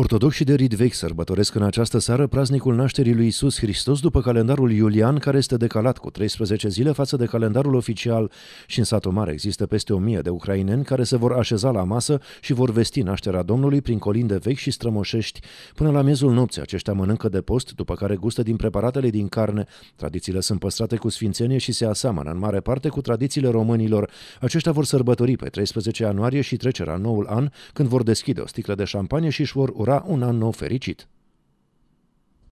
Ortodoxii de vechi sărbătoresc în această seară praznicul nașterii lui Isus Hristos după calendarul iulian, care este decalat cu 13 zile față de calendarul oficial și în satul mare există peste 1000 de ucraineni care se vor așeza la masă și vor vesti nașterea Domnului prin colinde vechi și strămoșești. Până la miezul nopții aceștia mănâncă de post, după care gustă din preparatele din carne. Tradițiile sunt păstrate cu sfințenie și se aseamănă în mare parte cu tradițiile românilor. Aceștia vor sărbători pe 13 ianuarie și trecerea noul an, când vor deschide o sticlă de șampanie și își vor augura un an nou fericit.